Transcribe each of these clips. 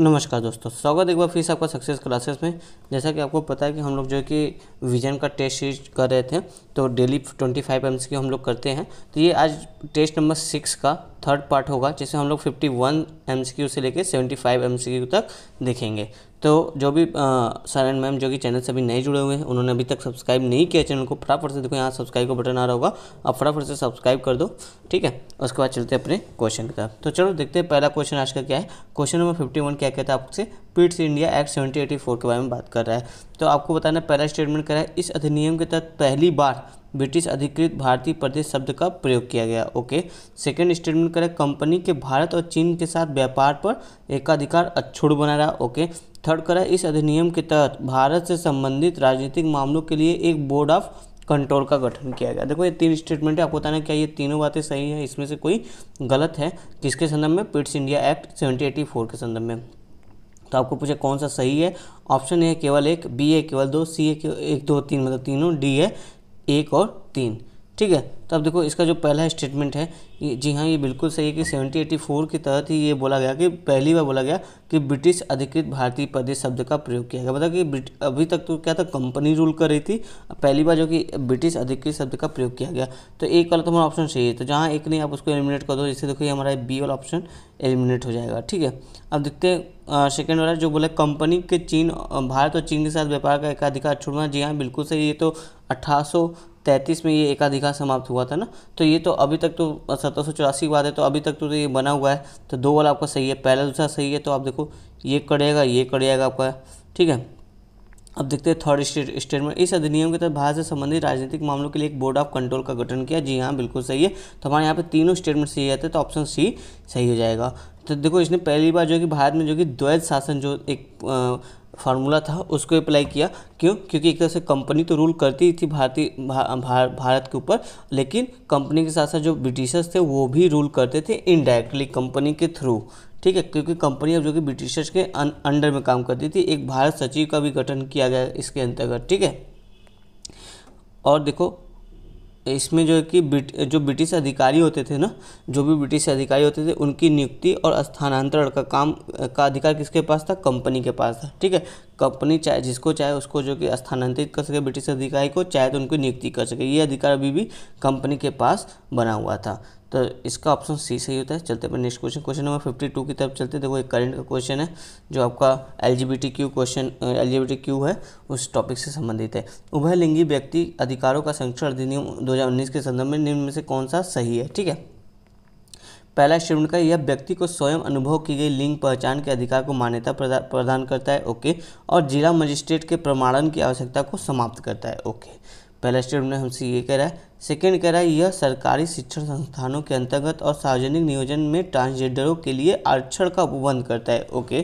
नमस्कार दोस्तों स्वागत एक बार फिर से आपका सक्सेस क्लासेस में जैसा कि आपको पता है कि हम लोग जो है कि विजन का टेस्ट सीरीज कर रहे थे तो डेली ट्वेंटी फाइव एम की हम लोग करते हैं तो ये आज टेस्ट नंबर सिक्स का थर्ड पार्ट होगा जिसे हम लोग फिफ्टी वन एम से लेकर सेवेंटी फाइव एम तक देखेंगे तो जो भी सर एंड मैम जो कि चैनल से अभी नए जुड़े हुए हैं उन्होंने अभी तक सब्सक्राइब नहीं किया चैनल को फटाफट से देखो यहाँ सब्सक्राइब का बटन आ रहा होगा आप फटाफट से सब्सक्राइब कर दो ठीक है उसके बाद चलते हैं अपने क्वेश्चन की तरफ तो चलो देखते हैं पहला क्वेश्चन आज का क्या है क्वेश्चन नंबर फिफ्टी वन क्या कहता है आपसे Pitt's India Act seventy eighty four के बारे में बात कर रहा है तो आपको बताना पहला स्टेटमेंट करा है इस अधिनियम के तहत पहली बार ब्रिटिश अधिकृत भारतीय प्रदेश शब्द का प्रयोग किया गया ओके सेकेंड स्टेटमेंट करें कंपनी के भारत और चीन के साथ व्यापार पर एकाधिकार अक्षुण बना रहा ओके थर्ड करें इस अधिनियम के तहत भारत से संबंधित राजनीतिक मामलों के लिए एक बोर्ड ऑफ कंट्रोल का गठन किया गया देखो ये तीन स्टेटमेंट है आपको बताना क्या ये तीनों बातें सही है इसमें से कोई गलत है किसके संदर्भ में Pitt's India Act seventy eighty four के संदर्भ में तो आपको पूछे कौन सा सही है ऑप्शन ए केवल एक बी है केवल दो सी है एक दो तीन मतलब तीनों डी है एक और तीन ठीक है तो अब देखो इसका जो पहला स्टेटमेंट है ये जी हाँ ये बिल्कुल सही है कि सेवनटीन एटी फोर के तहत ही ये बोला गया कि पहली बार बोला गया कि ब्रिटिश अधिकृत भारतीय प्रदेश शब्द का प्रयोग किया गया मतलब कि अभी तक तो क्या था कंपनी रूल कर रही थी पहली बार जो कि ब्रिटिश अधिकृत शब्द का प्रयोग किया गया तो एक वाला तो हमारा ऑप्शन सही है तो जहाँ एक नहीं आप उसको एलिमिनेट कर दो जिससे देखो ये हमारा बी वाला ऑप्शन एलिमिनेट हो जाएगा ठीक है अब देखते हैं सेकेंड वाला जो बोला कंपनी के चीन भारत और चीन के साथ व्यापार का एकाधिकार छोड़ना जी हाँ बिल्कुल सही है तो अट्ठारह तैंतीस में ये एकाधिकार समाप्त हुआ था ना तो ये तो अभी तक तो सत्रह सौ चौरासी की बात है तो अभी तक तो, तो ये बना हुआ है तो दो वाला आपका सही है पहला दूसरा सही है तो आप देखो ये जाएगा ये जाएगा आपका ठीक है अब देखते हैं थर्ड स्टेट स्टेटमेंट इस अधिनियम के तहत भारत से संबंधित राजनीतिक मामलों के लिए एक बोर्ड ऑफ कंट्रोल का गठन किया जी हाँ बिल्कुल सही है तो हमारे यहाँ पे तीनों स्टेटमेंट सही आते हैं तो ऑप्शन सी सही हो जाएगा तो देखो इसने पहली बार जो कि भारत में जो कि द्वैध शासन जो एक फार्मूला था उसको अप्लाई किया क्यों क्योंकि एक तरह से कंपनी तो रूल करती थी भारतीय भा, भा, भारत के ऊपर लेकिन कंपनी के साथ साथ जो ब्रिटिशर्स थे वो भी रूल करते थे इनडायरेक्टली कंपनी के थ्रू ठीक है क्योंकि कंपनी अब जो कि ब्रिटिशर्स के अन, अंडर में काम करती थी एक भारत सचिव का भी गठन किया गया इसके अंतर्गत ठीक है और देखो तो इसमें जो है कि ब्रिट, जो ब्रिटिश अधिकारी होते थे ना जो भी ब्रिटिश अधिकारी होते थे उनकी नियुक्ति और स्थानांतरण का काम का अधिकार किसके पास था कंपनी के पास था ठीक है कंपनी चाहे जिसको चाहे उसको जो कि स्थानांतरित कर सके ब्रिटिश अधिकारी को चाहे तो उनकी नियुक्ति कर सके ये अधिकार अभी भी कंपनी के पास बना हुआ था तो इसका ऑप्शन सी सही होता है चलते हैं next question question number fifty two की तरफ चलते देखो एक करंट का क्वेश्चन है जो आपका L Q question L Q है उस टॉपिक से संबंधित है उभय लिंगी व्यक्ति अधिकारों का संरक्षण अधिनियम दो के संदर्भ में निम्न में से कौन सा सही है ठीक है पहला श्रवण का यह व्यक्ति को स्वयं अनुभव की गई लिंग पहचान के अधिकार को मान्यता प्रदान करता है ओके और जिला मजिस्ट्रेट के प्रमाणन की आवश्यकता को समाप्त करता है ओके पहला स्टेप हमने हमसे ये कह रहा है सेकेंड कह रहा है यह सरकारी शिक्षण संस्थानों के अंतर्गत और सार्वजनिक नियोजन में ट्रांसजेंडरों के लिए आरक्षण का उपबंध करता है ओके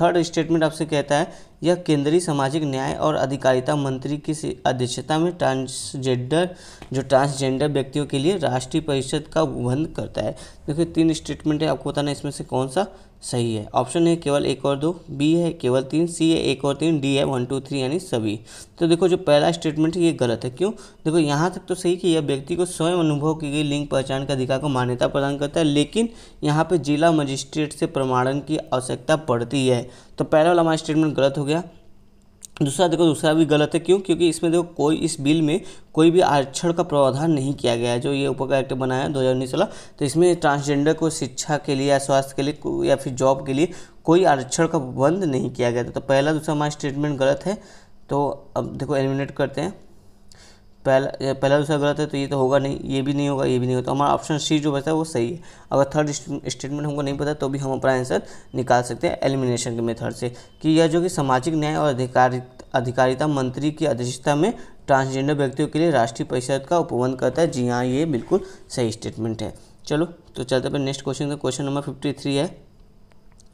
थर्ड स्टेटमेंट आपसे कहता है यह केंद्रीय सामाजिक न्याय और अधिकारिता मंत्री की अध्यक्षता में ट्रांसजेंडर जो ट्रांसजेंडर व्यक्तियों के लिए राष्ट्रीय परिषद का उपबंध करता है देखिए तीन स्टेटमेंट है आपको बताना इसमें से कौन सा सही है ऑप्शन है केवल एक और दो बी है केवल तीन सी है एक और तीन डी है वन टू थ्री यानी सभी तो देखो जो पहला स्टेटमेंट है ये गलत है क्यों देखो यहाँ तक तो सही कि यह व्यक्ति को स्वयं अनुभव की गई लिंग पहचान के अधिकार को मान्यता प्रदान करता है लेकिन यहाँ पर जिला मजिस्ट्रेट से प्रमाणन की आवश्यकता पड़ती है तो पहला वाला हमारा स्टेटमेंट गलत हो गया दूसरा देखो दूसरा भी गलत है क्यों क्योंकि इसमें देखो कोई इस बिल में कोई भी आरक्षण का प्रावधान नहीं किया गया है जो ये उपकार एक्ट बनाया दो हज़ार उन्नीस वाला तो इसमें ट्रांसजेंडर को शिक्षा के लिए या स्वास्थ्य के लिए या फिर जॉब के लिए कोई आरक्षण का बंद नहीं किया गया था तो पहला दूसरा हमारा स्टेटमेंट गलत है तो अब देखो एलिमिनेट करते हैं पहला पहला दूसरा गलत है तो ये तो होगा नहीं ये भी नहीं होगा ये भी नहीं होगा तो हमारा ऑप्शन सी जो बचता है वो सही है अगर थर्ड स्टेटमेंट हमको नहीं पता तो भी हम अपना आंसर निकाल सकते हैं एलिमिनेशन के मेथड से कि यह जो कि सामाजिक न्याय और अधिकारित अधिकारिता मंत्री की अध्यक्षता में ट्रांसजेंडर व्यक्तियों के लिए राष्ट्रीय परिषद का उपबंध करता है जी हाँ ये बिल्कुल सही स्टेटमेंट है चलो तो चलते पर next question question number fifty three है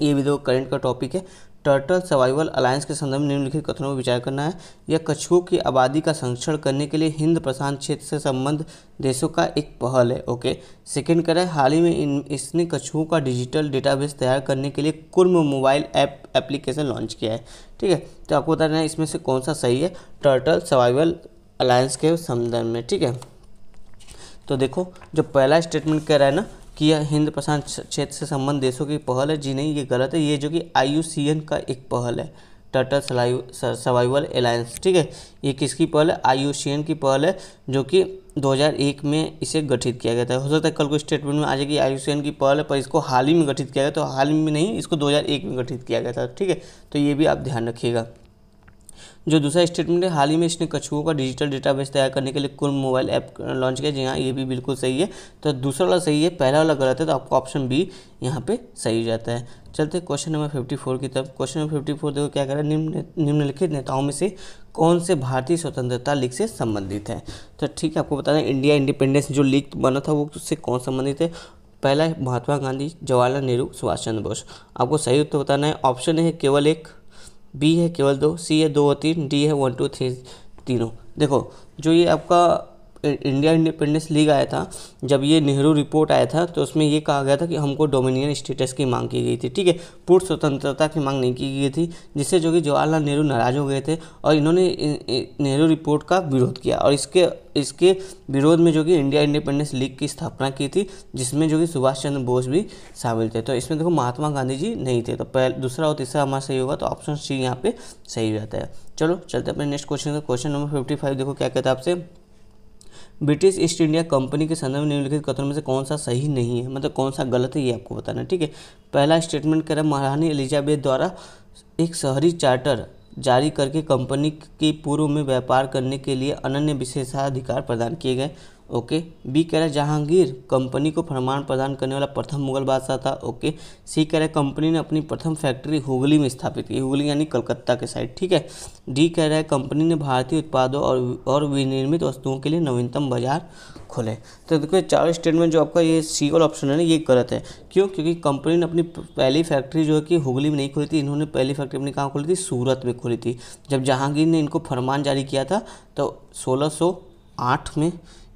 ये भी दो करंट का टॉपिक है टर्टल सर्वाइवल अलायंस के संदर्भ में निम्नलिखित कथनों पर विचार करना है यह कछुओं की आबादी का संरक्षण करने के लिए हिंद प्रशांत क्षेत्र से संबंध देशों का एक पहल है ओके सेकंड करें हाल ही में इन इसने कछुओं का डिजिटल डेटाबेस तैयार करने के लिए कुर्म मोबाइल ऐप एप्लीकेशन लॉन्च किया है ठीक है तो आपको बता देना इसमें से कौन सा सही है टर्टल सर्वाइवल अलायंस के संदर्भ में ठीक है तो देखो जो पहला स्टेटमेंट कह रहा है ना कि यह हिंद प्रशांत क्षेत्र से संबंध देशों की पहल है जी नहीं ये गलत है ये जो कि आई का एक पहल है टर्टल सर्वाइवल अलायंस ठीक है ये किसकी पहल है आई की पहल है जो कि 2001 में इसे गठित किया गया था हो सकता है कल को स्टेटमेंट में आ जाए सी आई की पहल है पर इसको हाल ही में गठित किया गया तो हाल ही में नहीं इसको 2001 में गठित किया गया था ठीक है तो ये भी आप ध्यान रखिएगा जो दूसरा स्टेटमेंट है हाल ही में इसने कछुओं का डिजिटल डेटाबेस तैयार करने के लिए कुल मोबाइल ऐप लॉन्च किया जी हाँ ये भी बिल्कुल सही है तो दूसरा वाला सही है पहला वाला गलत है तो आपको ऑप्शन बी यहाँ पे सही जाता है चलते क्वेश्चन नंबर फिफ्टी फोर की तरफ क्वेश्चन नंबर फिफ्टी फोर देखो क्या कह रहा है निम्न निम्नलिखित नेताओं में से कौन से भारतीय स्वतंत्रता लीग से संबंधित है तो ठीक है आपको बता दें इंडिया इंडिपेंडेंस जो लीग बना था वो उससे कौन संबंधित है पहला है महात्मा गांधी जवाहरलाल नेहरू सुभाष चंद्र बोस आपको सही उत्तर बताना है ऑप्शन है केवल एक बी है केवल दो सी है दो और तीन डी है वन टू थ्री तीनों देखो जो ये आपका इंडिया इंडिपेंडेंस लीग आया था जब ये नेहरू रिपोर्ट आया था तो उसमें ये कहा गया था कि हमको डोमिनियन स्टेटस की मांग की गई थी ठीक है पूर्ण स्वतंत्रता की मांग नहीं की गई थी जिससे जो कि जवाहरलाल नेहरू नाराज हो गए थे और इन्होंने नेहरू रिपोर्ट का विरोध किया और इसके इसके विरोध में जो कि इंडिया इंडिपेंडेंस लीग की स्थापना की थी जिसमें जो कि सुभाष चंद्र बोस भी शामिल थे तो इसमें देखो महात्मा गांधी जी नहीं थे तो पहले दूसरा और तीसरा हमारा सही होगा तो ऑप्शन सी यहाँ पे सही हो जाता है चलो चलते अपने नेक्स्ट क्वेश्चन का क्वेश्चन नंबर फिफ्टी फाइव देखो क्या कहता है आपसे ब्रिटिश ईस्ट इंडिया कंपनी के संदर्भ में निम्नलिखित कथनों में से कौन सा सही नहीं है मतलब कौन सा गलत है ये आपको बताना ठीक है पहला स्टेटमेंट कह रहा है महारानी एलिजाबेथ द्वारा एक शहरी चार्टर जारी करके कंपनी के पूर्व में व्यापार करने के लिए अनन्य विशेषाधिकार प्रदान किए गए ओके बी कह रहा है जहांगीर कंपनी को फरमान प्रदान करने वाला प्रथम मुगल बादशाह था ओके सी कह रहा है कंपनी ने अपनी प्रथम फैक्ट्री हुगली में स्थापित की हुगली यानी कलकत्ता के साइड ठीक है डी कह रहा है कंपनी ने भारतीय उत्पादों और और विनिर्मित वस्तुओं के लिए नवीनतम बाजार खोले तो देखो चारों स्टेटमेंट जो आपका ये सी और ऑप्शन है ना ये गलत है क्यों क्योंकि कंपनी ने अपनी पहली फैक्ट्री जो है कि हुगली में नहीं खोली थी इन्होंने पहली फैक्ट्री अपनी कहाँ खोली थी सूरत में खोली थी जब जहांगीर ने इनको फरमान जारी किया था तो सोलह में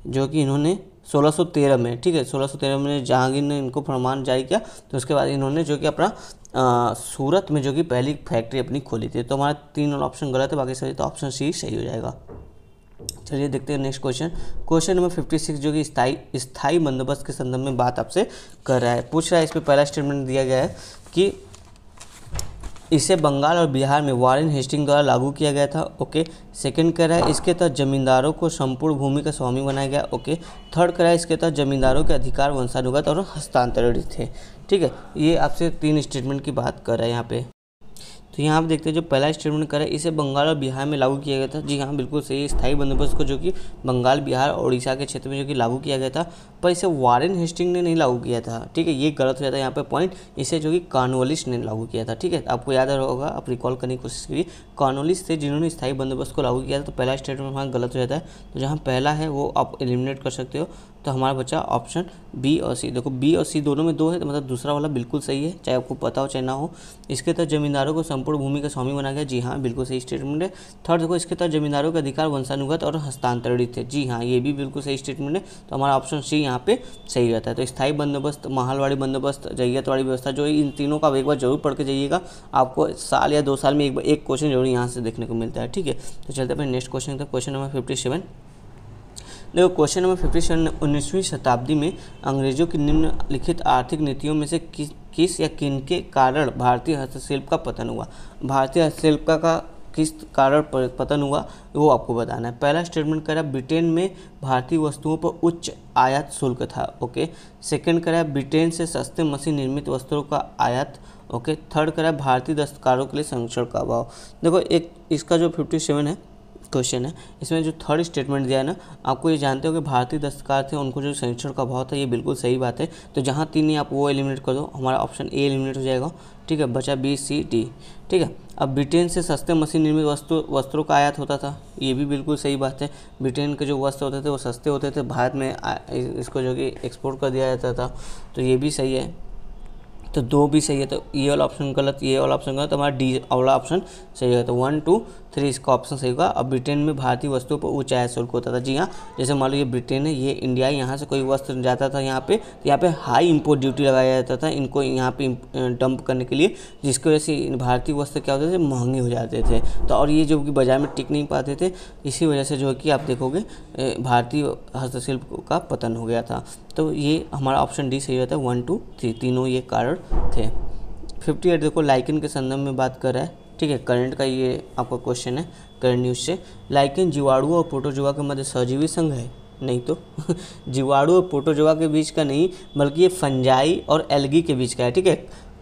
जो कि इन्होंने 1613 में ठीक है 1613 में जहांगीर ने इनको फरमान जारी किया तो उसके बाद इन्होंने जो कि अपना आ, सूरत में जो कि पहली फैक्ट्री अपनी खोली थी तो हमारा तीन ऑप्शन गलत है बाकी सभी तो ऑप्शन सी सही हो जाएगा चलिए देखते हैं next question question number fifty six जो कि स्थाई स्थाई बंदोबस्त के संदर्भ में बात आपसे कर रहा है पूछ रहा है इस पर पहला स्टेटमेंट दिया गया है कि इसे बंगाल और बिहार में वारेन हेस्टिंग द्वारा लागू किया गया था ओके सेकंड कह रहा है इसके तहत जमींदारों को संपूर्ण भूमि का स्वामी बनाया गया ओके थर्ड कह रहा है इसके तहत जमींदारों के अधिकार वंशानुगत और हस्तांतरित थे ठीक है ये आपसे तीन स्टेटमेंट की बात कर रहा है यहाँ पे तो यहाँ आप देखते हैं जो पहला स्टेटमेंट करा इसे बंगाल और बिहार में लागू किया गया था जी हाँ बिल्कुल सही स्थायी बंदोबस्त को जो कि बंगाल बिहार और उड़ीसा के क्षेत्र में जो कि लागू किया गया था पर इसे वारेन हेस्टिंग ने नहीं लागू किया था ठीक है ये गलत हो जाता है यहाँ पर पॉइंट इसे जो कि कार्नोलिस ने लागू किया था ठीक है आपको याद होगा आप रिकॉल करने की कोशिश करिए कार्नोलिस थे जिन्होंने स्थायी बंदोबस्त को लागू किया था तो पहला स्टेटमेंट वहाँ गलत हो जाता है तो जहाँ पहला है वो आप एलिमिनेट कर सकते हो तो हमारा बच्चा ऑप्शन बी और सी देखो बी और सी दोनों में दो है तो मतलब दूसरा वाला बिल्कुल सही है चाहे आपको पता हो चाहे ना हो इसके तहत जमींदारों को संपूर्ण भूमि का स्वामी बना गया जी हाँ बिल्कुल सही स्टेटमेंट है थर्ड देखो इसके तहत जमींदारों के अधिकार वंशानुगत और हस्तांतरित है जी हाँ ये भी बिल्कुल सही स्टेटमेंट है तो हमारा ऑप्शन सी यहाँ पे सही रहता है तो स्थायी बंदोबस्त माहलवाड़ी बंदोबस्त जैयतवाड़ी व्यवस्था जो इन तीनों का एक बार जरूर पढ़ के जाइएगा आपको साल या दो साल में एक एक क्वेश्चन जरूर यहाँ से देखने को मिलता है ठीक है तो चलते अपने next question question number fifty seven देखो क्वेश्चन नंबर फिफ्टी सेवन उन्नीसवीं शताब्दी में अंग्रेजों की निम्नलिखित आर्थिक नीतियों में से किस किस या किन के कारण भारतीय हस्तशिल्प का पतन हुआ भारतीय हस्तशिल्प का, का किस कारण पतन हुआ वो आपको बताना है पहला स्टेटमेंट करा ब्रिटेन में भारतीय वस्तुओं पर उच्च आयात शुल्क था ओके सेकेंड करा ब्रिटेन से सस्ते मशीन निर्मित वस्त्रों का आयात ओके थर्ड करा भारतीय दस्तकारों के लिए संरक्षण का अभाव देखो एक इसका जो फिफ्टी सेवन है क्वेश्चन है इसमें जो थर्ड स्टेटमेंट दिया है ना आपको ये जानते हो कि भारतीय दस्तकार थे उनको जो संरक्षण का भाव था ये बिल्कुल सही बात है तो जहाँ तीन ही आप वो एलिमिनेट कर दो हमारा ऑप्शन ए एलिमिनेट हो जाएगा ठीक है बचा बी सी डी ठीक है अब ब्रिटेन से सस्ते मशीन निर्मित वस्तु वस्त्रों का आयात होता था ये भी बिल्कुल सही बात है ब्रिटेन के जो वस्त्र होते थे वो सस्ते होते थे भारत में इसको जो कि एक्सपोर्ट कर दिया जाता था तो ये भी सही है तो दो भी सही है तो ये वाला ऑप्शन गलत ये वाला ऑप्शन गलत हमारा डी वाला ऑप्शन सही है तो वन टू थ्री इसका ऑप्शन सही होगा अब ब्रिटेन में भारतीय वस्तुओं पर उच्च शुल्क होता था जी हाँ जैसे मान लो ये ब्रिटेन है ये इंडिया है यहाँ से कोई वस्त्र जाता था यहाँ पे तो यहाँ पे हाई इम्पोर्ट ड्यूटी लगाया जाता था इनको यहाँ पे डंप करने के लिए जिसकी वजह से भारतीय वस्त्र क्या होते थे महंगे हो जाते थे तो और ये जो कि बाजार में टिक नहीं पाते थे इसी वजह से जो है कि आप देखोगे भारतीय हस्तशिल्प का पतन हो गया था तो ये हमारा ऑप्शन डी सही होता है वन टू थ्री तीनों ये कारण थे फिफ्टी एट देखो लाइकिन के संदर्भ में बात कर रहा है ठीक है करंट का ये आपका क्वेश्चन है करंट न्यूज से लाइकिन जीवाणु और प्रोटोजोआ के मध्य सहजीवी संघ है नहीं तो जीवाणु और प्रोटोजोआ के बीच का नहीं बल्कि ये फंजाई और एलगी के बीच का है ठीक है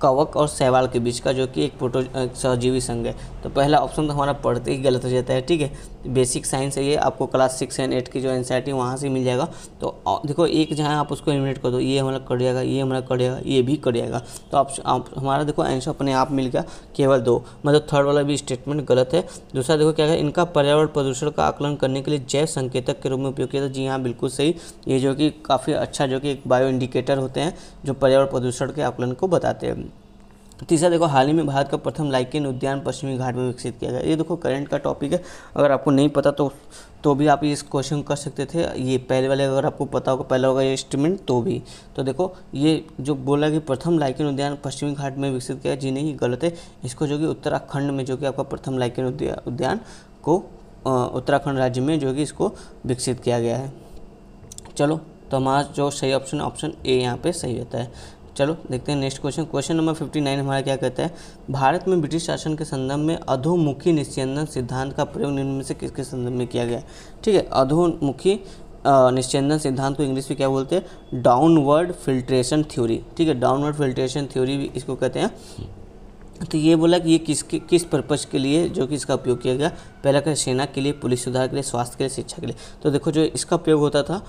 कवक और सहवाल के बीच का जो कि एक प्रोटो सहजीवी संघ है तो पहला ऑप्शन तो हमारा पढ़ते ही गलत हो जाता है ठीक है बेसिक साइंस है ये आपको क्लास सिक्स एंड एट की जो एन सी वहाँ से मिल जाएगा तो देखो एक जहाँ आप उसको एलिमिनेट कर दो ये हमारा कट जाएगा ये हमारा कट जाएगा ये भी कट जाएगा तो आप, आप हमारा देखो आंसर अपने आप मिल गया केवल दो मतलब थर्ड वाला भी स्टेटमेंट गलत है दूसरा देखो क्या है इनका पर्यावरण प्रदूषण का आकलन करने के लिए जैव संकेतक के रूप में उपयोग किया था जी हाँ बिल्कुल सही ये जो कि काफ़ी अच्छा जो कि एक बायो इंडिकेटर होते हैं जो पर्यावरण प्रदूषण के आकलन को बताते हैं तो तीसरा देखो हाल ही में भारत का प्रथम लाइकेन उद्यान पश्चिमी घाट में विकसित किया गया ये देखो करंट का टॉपिक है अगर आपको नहीं पता तो तो भी आप इस क्वेश्चन कर सकते थे ये पहले वाले अगर आपको पता होगा पहला होगा ये स्टेटमेंट तो भी तो देखो ये जो बोला कि प्रथम लाइकेन उद्यान पश्चिमी घाट में विकसित किया जी नहीं गलत है इसको जो कि उत्तराखंड में जो कि आपका प्रथम लाइकेन उद्यान को उत्तराखंड राज्य में जो कि इसको विकसित किया गया है चलो तो हमारा जो सही ऑप्शन ऑप्शन ए यहाँ पे सही होता है चलो देखते हैं next question question number fifty nine हमारा क्या कहता है भारत में ब्रिटिश शासन के संदर्भ में अधोमुखी निश्चंदन सिद्धांत का प्रयोग निम्न में से किसके संदर्भ में किया गया ठीक है अधोमुखी निश्चंदन सिद्धांत को इंग्लिश में क्या बोलते हैं डाउनवर्ड फिल्ट्रेशन थ्योरी ठीक है डाउनवर्ड फिल्ट्रेशन थ्योरी भी इसको कहते हैं तो ये बोला कि ये किसके किस पर्पज़ के लिए जो कि इसका उपयोग किया गया पहला कहें सेना के लिए पुलिस सुधार के लिए स्वास्थ्य के लिए शिक्षा के लिए तो देखो जो इसका प्रयोग होता था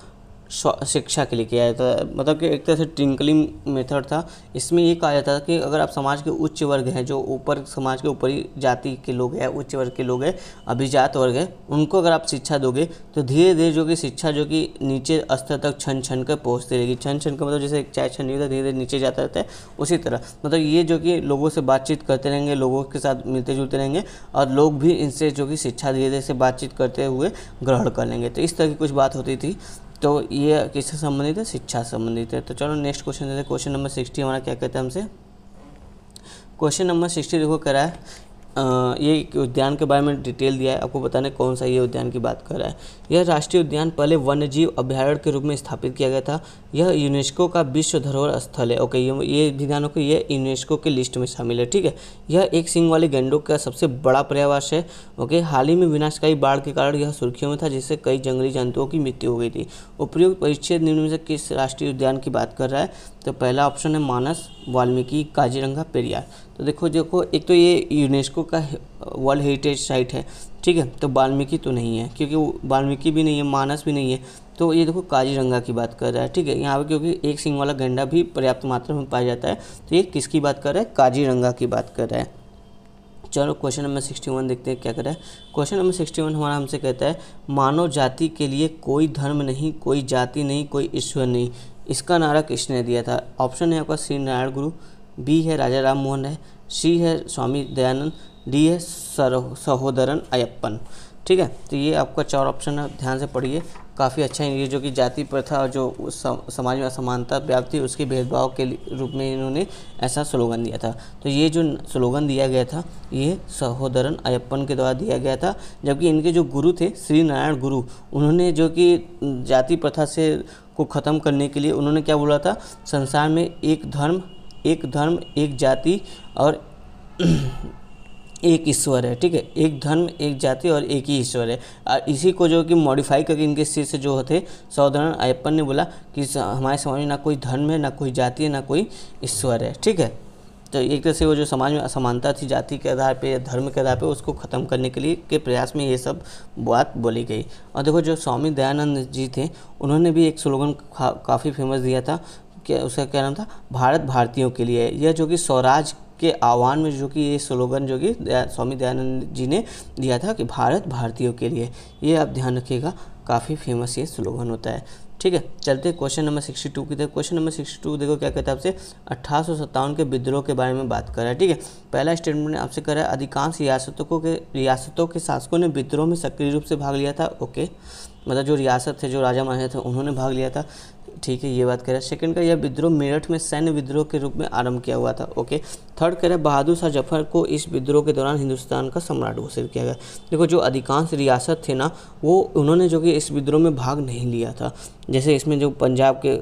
शिक्षा के लिए किया जाता है मतलब कि एक तरह से ट्रिंकलिंग मेथड था इसमें ये कहा जाता था कि अगर आप समाज के उच्च वर्ग हैं जो ऊपर समाज के ऊपरी जाति के लोग हैं उच्च वर्ग के लोग हैं अभिजात वर्ग हैं उनको अगर आप शिक्षा दोगे तो धीरे धीरे जो कि शिक्षा जो कि नीचे स्तर तक छन छन कर पहुँचती रहेगी छन छन का मतलब जैसे एक चाय छन होता धीरे धीरे नीचे जाता रहता है उसी तरह मतलब ये जो कि लोगों से बातचीत करते रहेंगे लोगों के साथ मिलते जुलते रहेंगे और लोग भी इनसे जो कि शिक्षा धीरे धीरे से बातचीत करते हुए ग्रहण कर लेंगे तो इस तरह की कुछ बात होती थी तो ये किससे संबंधित है शिक्षा संबंधित है तो चलो नेक्स्ट क्वेश्चन देते हैं क्वेश्चन नंबर सिक्सटी हमारा क्या कहता है हमसे क्वेश्चन नंबर सिक्सटी देखो करा है ये उद्यान के बारे में डिटेल दिया है आपको बताने कौन सा ये उद्यान की बात कर रहा है यह राष्ट्रीय उद्यान पहले वन्य जीव अभ्यारण्य के रूप में स्थापित किया गया था यह यूनेस्को का विश्व धरोहर स्थल है ओके ये ये ध्यान रखो ये यूनेस्को के लिस्ट में शामिल है ठीक है यह एक सिंह वाले गेंडो का सबसे बड़ा प्रयावास है ओके हाल ही में विनाशकारी बाढ़ के कारण यह सुर्खियों में था जिससे कई जंगली जंतुओं की मृत्यु हो गई थी उपयुक्त परिच्छेद निम्न से किस राष्ट्रीय उद्यान की बात कर रहा है तो पहला ऑप्शन है मानस वाल्मीकि काजीरंगा पेरियार तो देखो देखो एक तो ये यूनेस्को का वर्ल्ड हेरिटेज साइट है ठीक है तो वाल्मीकि तो नहीं है क्योंकि वाल्मीकि भी नहीं है मानस भी नहीं है तो ये देखो काजीरंगा की बात कर रहा है ठीक है यहाँ पे क्योंकि एक सिंग वाला गेंडा भी पर्याप्त मात्रा में पाया जाता है तो ये किसकी बात कर रहा है काजीरंगा की बात कर रहा है चलो क्वेश्चन नंबर सिक्सटी वन देखते हैं क्या कर रहा है क्वेश्चन नंबर सिक्सटी वन हमारा हमसे कहता है मानव जाति के लिए कोई धर्म नहीं कोई जाति नहीं कोई ईश्वर नहीं इसका नारा किसने दिया था ऑप्शन है आपका श्री नारायण गुरु बी है राजा राम मोहन राय सी है स्वामी दयानंद डी है सहोदरन अयप्पन ठीक है तो ये आपका चार ऑप्शन है ध्यान से पढ़िए काफ़ी अच्छा है ये जो कि जाति प्रथा और जो समाज में असमानता व्याप्ति उसके भेदभाव के रूप में इन्होंने ऐसा स्लोगन दिया था तो ये जो स्लोगन दिया गया था ये सहोदरन अयप्पन के द्वारा दिया गया था जबकि इनके जो गुरु थे श्री नारायण गुरु उन्होंने जो कि जाति प्रथा से को ख़त्म करने के लिए उन्होंने क्या बोला था संसार में एक धर्म एक धर्म एक जाति और एक ईश्वर है ठीक है एक धर्म एक जाति और एक ही ईश्वर है और इसी को जो कि मॉडिफाई करके इनके शीर्ष जो होते सौधरण अयप्पन ने बोला कि हमारे समाज में ना कोई धर्म है ना कोई जाति है ना कोई ईश्वर है ठीक है तो एक तरह से वो जो समाज में असमानता थी जाति के आधार पे धर्म के आधार पे उसको ख़त्म करने के लिए के प्रयास में ये सब बात बोली गई और देखो जो स्वामी दयानंद जी थे उन्होंने भी एक स्लोगन काफ़ी फेमस दिया था क्या उसका क्या नाम था भारत भारतीयों के लिए यह जो कि स्वराज के आह्वान में जो कि ये स्लोगन जो कि स्वामी दयानंद जी ने दिया था कि भारत भारतीयों के लिए ये आप ध्यान रखिएगा काफ़ी फेमस ये स्लोगन होता है ठीक है चलते क्वेश्चन नंबर सिक्सटी टू की तरफ क्वेश्चन नंबर सिक्सटी टू देखो क्या कहता है आपसे अट्ठारह के विद्रोह के बारे में बात कर रहा है ठीक है पहला स्टेटमेंट आपसे कर रहा है अधिकांश रियासतों को के रियासतों के शासकों ने विद्रोह में सक्रिय रूप से भाग लिया था ओके मतलब जो रियासत थे जो राजा महाराजा थे उन्होंने भाग लिया था ठीक है ये बात कह रहा है सेकंड का यह विद्रोह मेरठ में सैन्य विद्रोह के रूप में आरंभ किया हुआ था ओके थर्ड कह रहा है बहादुर शाह जफर को इस विद्रोह के दौरान हिंदुस्तान का सम्राट घोषित किया गया देखो जो अधिकांश रियासत थे ना वो उन्होंने जो कि इस विद्रोह में भाग नहीं लिया था जैसे इसमें जो पंजाब के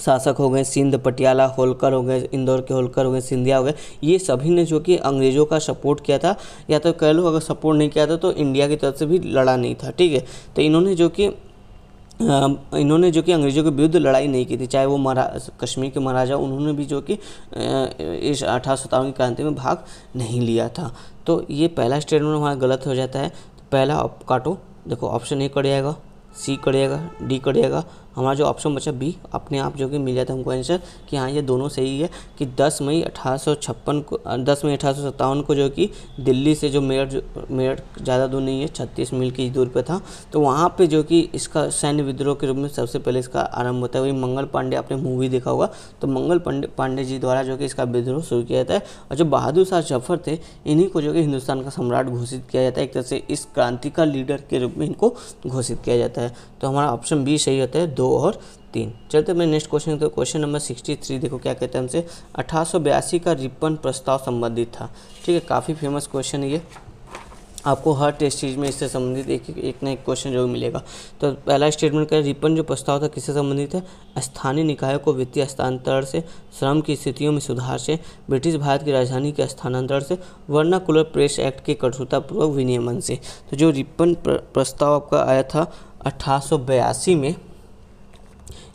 शासक हो गए सिंध पटियाला होलकर हो गए इंदौर के होलकर हो गए सिंधिया हो गए ये सभी ने जो कि अंग्रेज़ों का सपोर्ट किया था या तो कह लो अगर सपोर्ट नहीं किया था तो इंडिया की तरफ से भी लड़ा नहीं था ठीक है तो इन्होंने जो कि इन्होंने जो कि अंग्रेज़ों के विरुद्ध लड़ाई नहीं की थी चाहे वो मरा कश्मीर के महाराजा उन्होंने भी जो कि इस अठारह सत्तावन की क्रांति में भाग नहीं लिया था तो ये पहला स्टेटमेंट हमारा गलत हो जाता है तो पहला काटो देखो ऑप्शन ए कट जाएगा सी कट जाएगा डी कट जाएगा हमारा जो ऑप्शन बचा बी अपने आप जो कि मिल जाता है हमको आंसर कि हाँ ये दोनों सही है कि 10 मई अठारह को दस मई अठारह को जो कि दिल्ली से जो मेरठ मेरठ ज़्यादा दूर नहीं है छत्तीस मील की दूर पर था तो वहाँ पर जो कि इसका सैन्य विद्रोह के रूप में सबसे पहले इसका आरंभ होता है वही मंगल पांडे आपने मूवी देखा होगा तो मंगल पांडे पांडे जी द्वारा जो कि इसका विद्रोह शुरू किया जाता है और जो बहादुर शाह जफर थे इन्हीं को जो कि हिंदुस्तान का सम्राट घोषित किया जाता है एक तरह से इस क्रांति का लीडर के रूप में इनको घोषित किया जाता है तो हमारा ऑप्शन बी सही होता है दो और तीन चलते मैं नेक्स्ट क्वेश्चन तो क्वेश्चन नंबर सिक्सटी थ्री देखो क्या कहते हैं हमसे अठारह का रिपन प्रस्ताव संबंधित था ठीक है काफ़ी फेमस क्वेश्चन ये आपको हर टेस्ट सीरीज में इससे संबंधित एक एक ना एक क्वेश्चन जरूर मिलेगा तो पहला स्टेटमेंट का रिपन जो प्रस्ताव था किससे संबंधित है स्थानीय निकायों को वित्तीय स्थानांतरण से श्रम की स्थितियों में सुधार से ब्रिटिश भारत की राजधानी के स्थानांतरण से कुलर प्रेस एक्ट के कठोरतापूर्वक विनियमन से तो जो रिपन प्रस्ताव आपका आया था अठारह में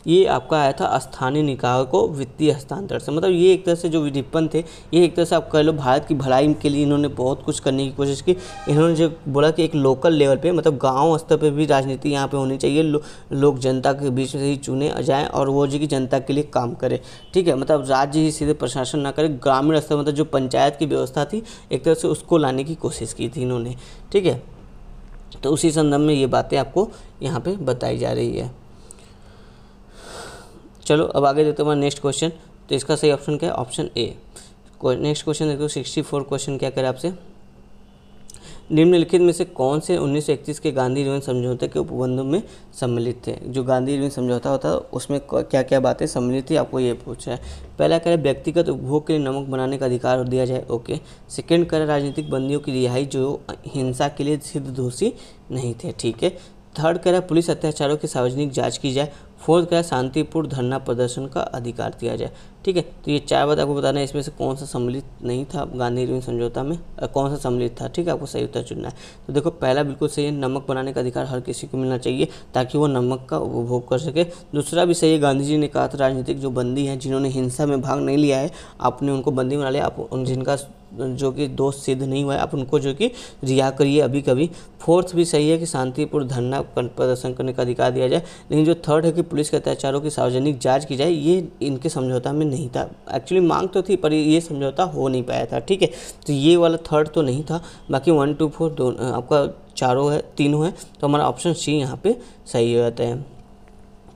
ये आपका आया था स्थानीय निकाय को वित्तीय हस्तांतरण से मतलब ये एक तरह से जो विधिपन थे ये एक तरह से आप कह लो भारत की भलाई के लिए इन्होंने बहुत कुछ करने की कोशिश की इन्होंने जो बोला कि एक लोकल लेवल पे मतलब गाँव स्तर पर भी राजनीति यहाँ पर होनी चाहिए लो, लोग जनता के बीच में ही चुने जाएँ और वो जो कि जनता के लिए काम करें ठीक है मतलब राज्य ही सीधे प्रशासन ना करे ग्रामीण स्तर मतलब जो पंचायत की व्यवस्था थी एक तरह से उसको लाने की कोशिश की थी इन्होंने ठीक है तो उसी संदर्भ में ये बातें आपको यहाँ पे बताई जा रही है चलो अब आगे देते हैं हमारा नेक्स्ट क्वेश्चन तो इसका सही ऑप्शन क्या है ऑप्शन ए नेक्स्ट क्वेश्चन देखो सिक्सटी फोर क्वेश्चन क्या करे आपसे निम्नलिखित में से कौन से 1931 के गांधी जीवन समझौते के उपबंधों में सम्मिलित थे जो गांधी जीवन समझौता होता है उसमें क्या क्या बातें सम्मिलित थी आपको ये पूछा है पहला कह रहा है व्यक्तिगत उपभोग के लिए नमक बनाने का अधिकार दिया जाए ओके सेकेंड कह राजनीतिक बंदियों की रिहाई जो हिंसा के लिए सिद्ध दोषी नहीं थे ठीक है थर्ड कह रहा है पुलिस अत्याचारों की सार्वजनिक जाँच की जाए फोर्थ क्या है शांतिपूर्ण धरना प्रदर्शन का अधिकार दिया जाए ठीक है तो ये चार बात आपको बताना है इसमें से कौन सा सम्मिलित नहीं था गांधी रिविन समझौता में कौन सा सम्मिलित था ठीक है आपको सही उत्तर चुनना है तो देखो पहला बिल्कुल सही है नमक बनाने का अधिकार हर किसी को मिलना चाहिए ताकि वो नमक का उपभोग कर सके दूसरा भी सही है गांधी जी ने कहा था राजनीतिक जो बंदी हैं जिन्होंने हिंसा में भाग नहीं लिया है आपने उनको बंदी बना लिया आप जिनका जो कि दोष सिद्ध नहीं हुआ है आप उनको जो कि रिहा करिए अभी कभी फोर्थ भी सही है कि शांतिपूर्ण धरना प्रदर्शन करने का अधिकार दिया जाए लेकिन जो थर्ड है कि पुलिस के अत्याचारों की सार्वजनिक जाँच की जाए ये इनके समझौता में नहीं था एक्चुअली मांग तो थी पर ये समझौता हो नहीं पाया था ठीक है तो ये वाला थर्ड तो नहीं था बाकी वन टू फोर दो आपका चारों है तीनों है तो हमारा ऑप्शन सी यहाँ पे सही हो जाता है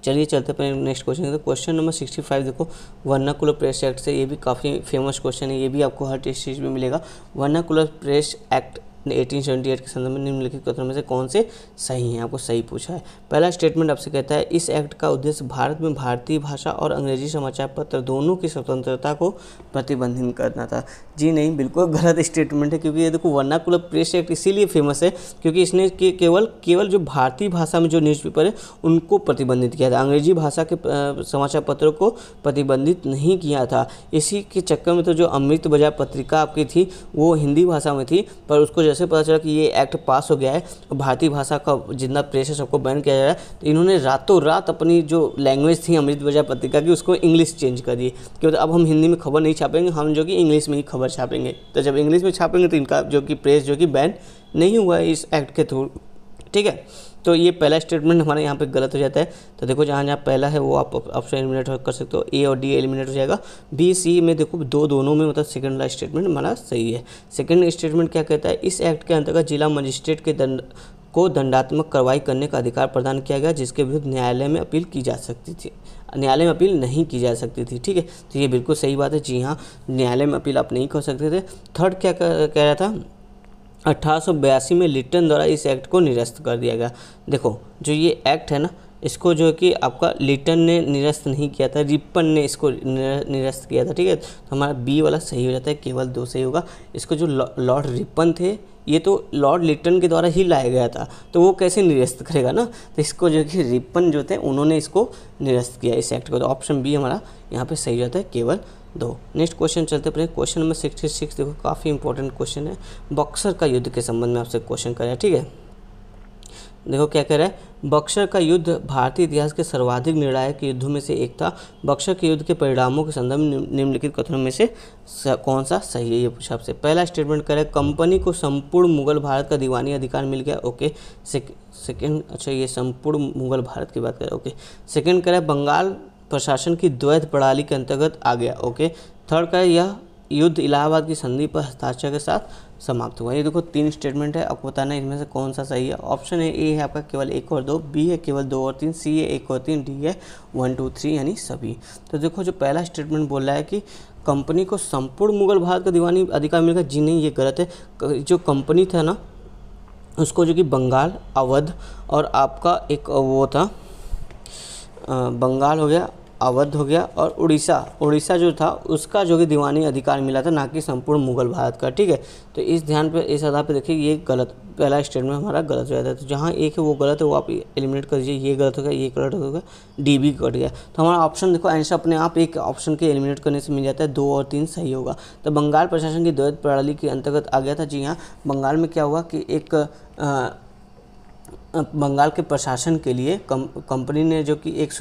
चलिए चलते हैं नेक्स्ट क्वेश्चन तो क्वेश्चन नंबर सिक्सटी फाइव देखो वर्नाकुलर प्रेस एक्ट से ये भी काफ़ी फेमस क्वेश्चन है ये भी आपको हर टेस्ट चीज में मिलेगा vernacular press act eighteen seventy eight के संदर्भ में निम्नलिखित कथनों में से कौन से सही हैं आपको सही पूछा है पहला स्टेटमेंट आपसे कहता है इस एक्ट का उद्देश्य भारत में भारतीय भाषा और अंग्रेजी समाचार पत्र दोनों की स्वतंत्रता को प्रतिबंधित करना था जी नहीं बिल्कुल गलत स्टेटमेंट है क्योंकि ये देखो वर्नाकुल प्रेस एक्ट इसीलिए फेमस है क्योंकि इसने के, केवल केवल जो भारतीय भाषा में जो न्यूज़पेपर है उनको प्रतिबंधित किया था अंग्रेजी भाषा के समाचार पत्रों को प्रतिबंधित नहीं किया था इसी के चक्कर में तो जो अमृत बजाय पत्रिका आपकी थी वो हिंदी भाषा में थी पर उसको जैसे पता चला कि ये एक्ट पास हो गया है और भारतीय भाषा का जितना प्रेस है सबको बैन किया जा रहा है तो इन्होंने रातों रात अपनी जो लैंग्वेज थी अमृत बजा पत्रिका की उसको इंग्लिश चेंज कर दी क्योंकि अब हम हिंदी में खबर नहीं छापेंगे हम जो कि इंग्लिश में ही खबर छापेंगे तो जब इंग्लिश में छापेंगे तो इनका जो कि प्रेस जो कि बैन नहीं हुआ है इस एक्ट के थ्रू ठीक है तो ये पहला स्टेटमेंट हमारे यहाँ पे गलत हो जाता है तो देखो जहाँ जहाँ पहला है वो आप ऑप्शन एलिमिनेट कर सकते हो ए और डी एलिमिनेट हो जाएगा बी सी में देखो दो दोनों में मतलब सेकंड वाला स्टेटमेंट हमारा सही है सेकंड स्टेटमेंट क्या कहता है इस एक्ट के अंतर्गत जिला मजिस्ट्रेट के दंड को दंडात्मक कार्रवाई करने का अधिकार प्रदान किया गया जिसके विरुद्ध न्यायालय में अपील की जा सकती थी न्यायालय में अपील नहीं की जा सकती थी ठीक है तो ये बिल्कुल सही बात है जी हाँ न्यायालय में अपील आप नहीं कर सकते थे थर्ड क्या कह रहा था अठारह में लिटन द्वारा इस एक्ट को निरस्त कर दिया गया देखो जो ये एक्ट है ना इसको जो कि आपका लिटन ने निरस्त नहीं किया था रिपन ने इसको निरस्त किया था ठीक है तो हमारा बी वाला सही हो जाता है केवल दो सही होगा इसको जो लॉर्ड रिपन थे ये तो लॉर्ड लिटन के द्वारा ही लाया गया था तो वो कैसे निरस्त करेगा ना तो इसको जो कि रिपन जो थे उन्होंने इसको निरस्त किया इस एक्ट को तो ऑप्शन बी हमारा यहाँ पर सही हो जाता है केवल दो नेक्स्ट क्वेश्चन चलते अपने क्वेश्चन नंबर सिक्सटी सिक्स देखो काफ़ी इंपॉर्टेंट क्वेश्चन है बक्सर का युद्ध के संबंध में आपसे क्वेश्चन करें ठीक है देखो क्या कह रहा है बक्सर का युद्ध भारतीय इतिहास के सर्वाधिक निर्णायक युद्धों में से एक था बक्सर के युद्ध के परिणामों के संदर्भ में निम्नलिखित कथनों में से कौन सा सही है ये पूछा आपसे पहला स्टेटमेंट करें कंपनी को संपूर्ण मुगल भारत का दीवानी अधिकार मिल गया ओके सेकेंड अच्छा ये संपूर्ण मुगल भारत की बात करें ओके सेकेंड करें बंगाल प्रशासन की द्वैत प्रणाली के अंतर्गत आ गया ओके थर्ड का यह युद्ध इलाहाबाद की संधि पर हस्ताक्षर के साथ समाप्त हुआ ये देखो तीन स्टेटमेंट है आपको बताना इनमें से कौन सा सही है ऑप्शन है ए है आपका केवल एक और दो बी है केवल दो और तीन सी है एक और तीन डी है वन टू थ्री यानी सभी तो देखो जो पहला स्टेटमेंट बोल रहा है कि कंपनी को संपूर्ण मुगल भारत का दीवानी अधिकार मिलेगा जी नहीं ये गलत है जो कंपनी था ना उसको जो कि बंगाल अवध और आपका एक वो था बंगाल हो गया अवध हो गया और उड़ीसा उड़ीसा जो था उसका जो कि दीवानी अधिकार मिला था ना कि संपूर्ण मुगल भारत का ठीक है तो इस ध्यान पे इस आधार पे देखिए ये गलत पहला स्टेटमेंट हमारा गलत हो जाता है तो जहाँ एक है वो गलत है वो आप एलिमिनेट कर दीजिए ये गलत हो गया ये गलत हो गया डी बी कट गया तो हमारा ऑप्शन देखो आंसर अपने आप एक ऑप्शन के एलिमिनेट करने से मिल जाता है दो और तीन सही होगा तो बंगाल प्रशासन की द्वैत प्रणाली के अंतर्गत आ गया था जी हाँ बंगाल में क्या हुआ कि एक बंगाल के प्रशासन के लिए कम कंपनी ने जो कि एक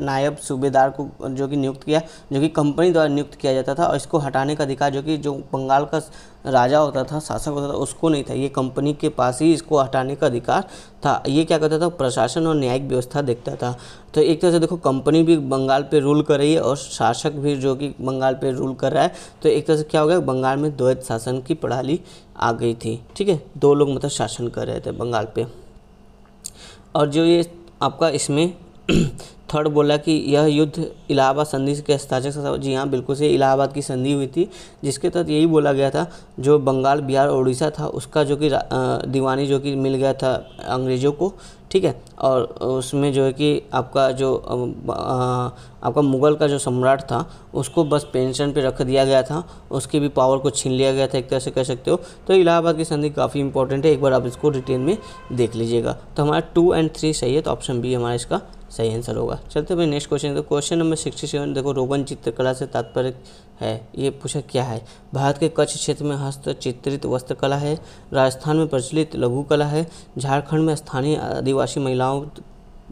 नायब सूबेदार को जो कि नियुक्त किया जो कि कंपनी द्वारा नियुक्त किया जाता था और इसको हटाने का अधिकार जो कि जो बंगाल का राजा होता था शासक होता था उसको नहीं था ये कंपनी के पास ही इसको हटाने का अधिकार था ये क्या करता था प्रशासन और न्यायिक व्यवस्था देखता था तो एक तरह से देखो कंपनी भी बंगाल पे रूल कर रही है और शासक भी जो कि बंगाल पे रूल कर रहा है तो एक तरह से क्या हो गया बंगाल में द्वैत शासन की प्रणाली आ गई थी ठीक है दो लोग मतलब शासन कर रहे थे बंगाल पर और जो ये आपका इसमें थर्ड बोला कि यह युद्ध इलाहाबाद संधि के हस्ताक्षर जी हाँ बिल्कुल से इलाहाबाद की संधि हुई थी जिसके तहत यही बोला गया था जो बंगाल बिहार उड़ीसा था उसका जो कि दीवानी जो कि मिल गया था अंग्रेज़ों को ठीक है और उसमें जो है कि आपका जो आपका मुग़ल का जो सम्राट था उसको बस पेंशन पे रख दिया गया था उसकी भी पावर को छीन लिया गया था एक तरह से कह सकते हो तो इलाहाबाद की संधि काफ़ी इंपॉर्टेंट है एक बार आप इसको डिटेल में देख लीजिएगा तो हमारा टू एंड थ्री सही है तो ऑप्शन बी हमारा इसका सही आंसर होगा चलते भाई नेक्स्ट क्वेश्चन तो क्वेश्चन नंबर सिक्सटी सेवन देखो रोगन चित्रकला से तात्पर्य है ये पूछा क्या है भारत के कच्छ क्षेत्र में हस्तचित्रित वस्त्रकला है राजस्थान में प्रचलित लघु कला है झारखंड में स्थानीय आदिवासी महिलाओं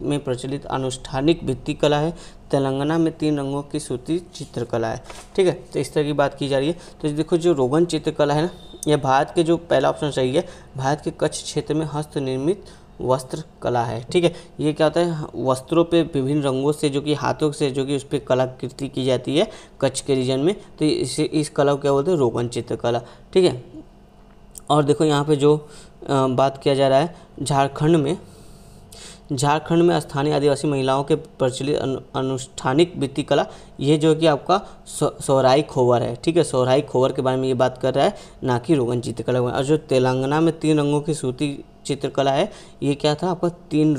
में प्रचलित अनुष्ठानिक भित्ति कला है तेलंगाना में तीन रंगों की सूती चित्रकला है ठीक है तो इस तरह की बात की जा रही है तो देखो जो रोगन चित्रकला है ना यह भारत के जो पहला ऑप्शन सही है भारत के कच्छ क्षेत्र में हस्त निर्मित वस्त्र कला है ठीक है ये क्या होता है वस्त्रों पे विभिन्न रंगों से जो कि हाथों से जो कि उस पर कलाकृति की जाती है कच्छ के रीजन में तो इसे इस कला को क्या बोलते हैं रोगन चित्रकला ठीक है और देखो यहाँ पे जो बात किया जा रहा है झारखंड में झारखंड में स्थानीय आदिवासी महिलाओं के प्रचलित अनु, अनुष्ठानिक वित्तीय कला ये जो कि आपका सौराई खोवर है ठीक है सौराई खोवर के बारे में ये बात कर रहा है ना कि रोगन चित्रकला और जो तेलंगाना में तीन रंगों की सूती चित्रकला है ये क्या था आपका तीन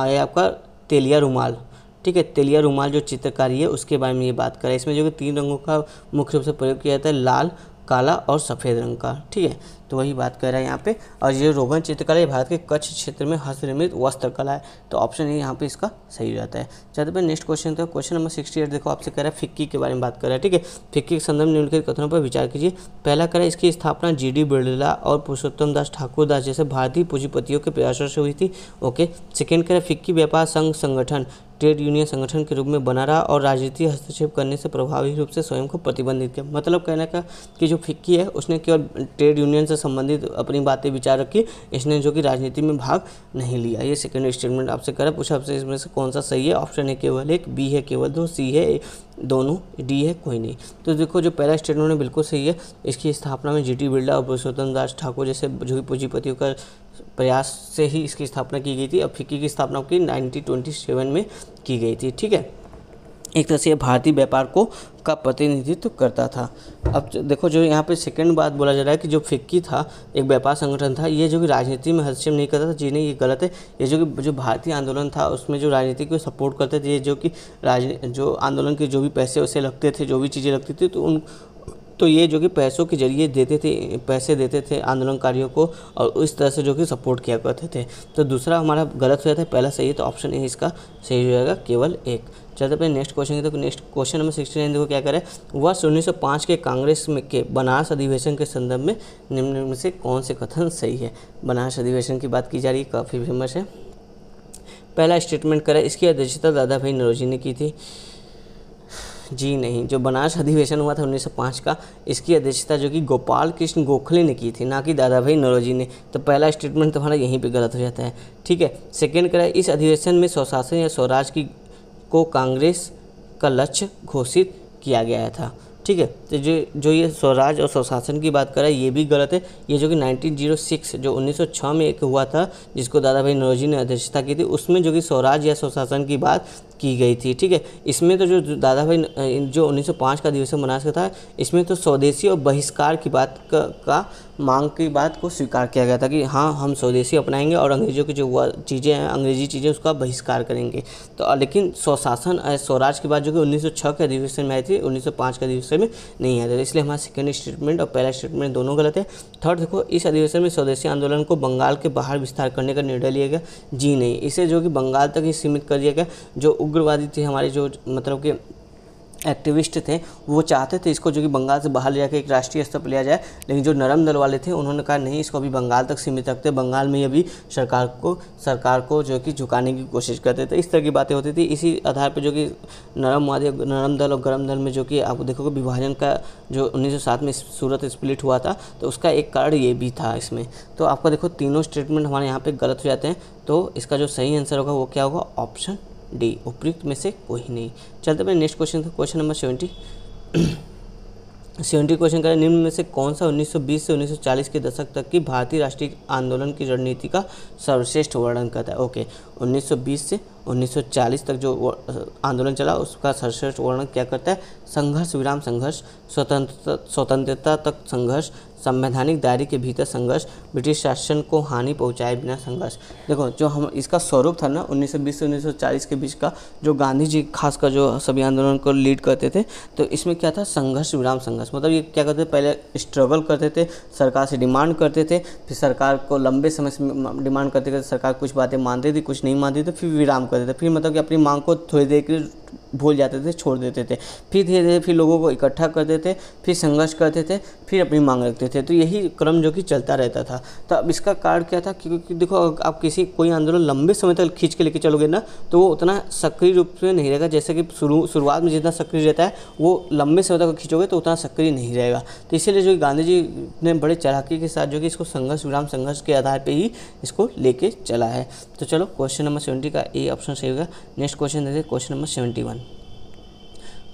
आया आपका तेलिया रुमाल ठीक है तेलिया रुमाल जो चित्रकारी है उसके बारे में ये बात करें इसमें जो कि तीन रंगों का मुख्य रूप से प्रयोग किया जाता है लाल काला और सफ़ेद रंग का ठीक है तो वही बात कर रहा है यहाँ पे और ये रोगन चित्रकला भारत के कच्छ क्षेत्र में हस्तनिर्मित वस्त्र कला है तो ऑप्शन ये यहाँ पे इसका सही रहता है चलते नेक्स्ट क्वेश्चन तो क्वेश्चन नंबर सिक्सटी एट देखो आपसे कह रहा है फिक्की के बारे में बात कर रहा है ठीक है फिक्की के संदर्भ में निम्नलिखित कथनों पर विचार कीजिए पहला कह रहा है इसकी स्थापना जी डी बिरला और पुरुषोत्तम दास ठाकुर दास जैसे भारतीय पूंजीपतियों के प्रयासों से हुई थी ओके सेकेंड कह रहा है फिक्की व्यापार संघ संगठन ट्रेड यूनियन संगठन के रूप में बना रहा और राजनीतिक हस्तक्षेप करने से प्रभावी रूप से स्वयं को प्रतिबंधित किया मतलब कहने का कि जो फिक्की है उसने केवल ट्रेड यूनियन से संबंधित अपनी बातें विचार रखी इसने जो कि राजनीति में भाग नहीं लिया ये सेकेंड स्टेटमेंट आपसे करें पूछा आपसे इसमें से कौन सा सही है ऑप्शन है केवल एक बी है केवल दो सी है दोनों डी है कोई नहीं तो देखो जो पहला स्टेटमेंट है बिल्कुल सही है इसकी स्थापना में जी टी बिरला और पुरुषोत्तम दास ठाकुर जैसे जो भी पूंजीपतियों का प्रयास से ही इसकी स्थापना की गई थी अब फिक्की की स्थापना की 1927 में की गई थी ठीक है एक तरह से भारतीय व्यापार को का प्रतिनिधित्व करता था अब देखो जो यहाँ पे सेकंड बात बोला जा रहा है कि जो फिक्की था एक व्यापार संगठन था ये जो कि राजनीति में हस्तक्षेप नहीं करता था जी नहीं ये गलत है ये जो कि जो भारतीय आंदोलन था उसमें जो राजनीति को सपोर्ट करते थे ये जो कि राज जो आंदोलन के जो भी पैसे वैसे लगते थे जो भी चीज़ें लगती थी तो उन तो ये जो कि पैसों के जरिए देते थे पैसे देते थे आंदोलनकारियों को और इस तरह से जो कि सपोर्ट किया करते थे तो दूसरा हमारा गलत हो जाता है पहला सही है तो ऑप्शन ए इसका सही हो जाएगा केवल एक चलते अपने नेक्स्ट क्वेश्चन की तो next question number sixty nine देखो क्या करें वर्ष उन्नीस सौ पाँच के कांग्रेस में के बनारस अधिवेशन के संदर्भ में निम्न में से कौन से कथन सही है बनारस अधिवेशन की बात की जा रही है काफ़ी फेमस है पहला स्टेटमेंट करें इसकी अध्यक्षता दादा भाई नरोजी ने की थी जी नहीं जो बनारस अधिवेशन हुआ था 1905 का इसकी अध्यक्षता जो कि गोपाल कृष्ण गोखले ने की थी ना कि दादा भाई नरोजी ने तो पहला स्टेटमेंट तुम्हारा यहीं पे गलत हो जाता है ठीक है सेकेंड करा इस अधिवेशन में स्वशासन या स्वराज की को कांग्रेस का लक्ष्य घोषित किया गया था ठीक है तो जो जो ये स्वराज और स्वशासन की बात करें ये भी गलत है ये जो कि 1906 जो 1906 में एक हुआ था जिसको दादा भाई नरोजी ने अध्यक्षता की थी उसमें जो कि स्वराज या स्वशासन की बात की गई थी ठीक है इसमें तो जो दादा भाई जो 1905 का अधिवेशन मनाया गया था इसमें तो स्वदेशी और बहिष्कार की बात का, का मांग की बात को स्वीकार किया गया था कि हाँ हम स्वदेशी अपनाएंगे और अंग्रेजों की जो चीज़ें हैं अंग्रेजी चीज़ें उसका बहिष्कार करेंगे तो लेकिन स्वशासन स्वराज की बात जो कि 1906 के अधिवेशन में आई थी 1905 के अधिवेशन में नहीं आया था तो इसलिए हमारा सेकेंड स्टेटमेंट और पहला स्टेटमेंट दोनों गलत है थर्ड देखो इस अधिवेशन में स्वदेशी आंदोलन को बंगाल के बाहर विस्तार करने का निर्णय लिया गया जी नहीं इसे जो कि बंगाल तक ही सीमित कर दिया गया जो उग्रवादी थे हमारे जो मतलब कि एक्टिविस्ट थे वो चाहते थे इसको जो कि बंगाल से बाहर ले जाकर एक राष्ट्रीय स्तर पर लिया जाए लेकिन जो नरम दल वाले थे उन्होंने कहा नहीं इसको अभी बंगाल तक सीमित रखते बंगाल में अभी सरकार को सरकार को जो कि झुकाने की कोशिश करते थे इस तरह की बातें होती थी इसी आधार पर जो कि नरमवादी नरम दल और गर्म दल में जो कि आप देखोगे विभाजन का जो उन्नीस में सूरत स्प्लिट हुआ था तो उसका एक कारण ये भी था इसमें तो आपका देखो तीनों स्टेटमेंट हमारे यहाँ पर गलत हो जाते हैं तो इसका जो सही आंसर होगा वो क्या होगा ऑप्शन डी उपयुक्त में से कोई नहीं चलते मैं नेक्स्ट क्वेश्चन था question number seventy seventy question करें निम्न में से कौन सा 1920 से 1940 के दशक तक की भारतीय राष्ट्रीय आंदोलन की रणनीति का सर्वश्रेष्ठ वर्णन करता है ओके 1920 से 1940 तक जो आंदोलन चला उसका सर्वश्रेष्ठ वर्णन क्या करता है संघर्ष विराम संघर्ष स्वतंत्रता स्वतंत्रता तक संघर्ष संवैधानिक दायरे के भीतर संघर्ष ब्रिटिश शासन को हानि पहुंचाए बिना संघर्ष देखो जो हम इसका स्वरूप था ना 1920 से 1940 के बीच का जो गांधी जी खासकर जो सभी आंदोलन को लीड करते थे तो इसमें क्या था संघर्ष विराम संघर्ष मतलब ये क्या करते पहले स्ट्रगल करते थे सरकार से डिमांड करते थे फिर सरकार को लंबे समय से डिमांड करते थे सरकार कुछ बातें मानती थी कुछ नहीं मानती थी फिर विराम करते थे फिर मतलब कि अपनी मांग को थोड़ी देर के भूल जाते थे छोड़ देते थे फिर धीरे धीरे फिर लोगों को इकट्ठा करते थे फिर संघर्ष करते थे फिर अपनी मांग रखते थे तो यही क्रम जो कि चलता रहता था तो अब इसका कारण क्या था क्योंकि देखो आप किसी कोई आंदोलन लंबे समय तक खींच के लेके चलोगे ना तो वो उतना सक्रिय रूप से नहीं रहेगा जैसे कि शुरू शुरुआत में जितना सक्रिय रहता है वो लंबे समय तक खींचोगे तो उतना सक्रिय नहीं रहेगा तो इसीलिए जो गांधी जी ने बड़े चढ़ाके के साथ जो कि इसको संघर्ष विराम संघर्ष के आधार पर ही इसको लेके चला है तो चलो क्वेश्चन नंबर सेवेंटी का ए ऑप्शन सही होगा नेक्स्ट क्वेश्चन देखिए question number seventy one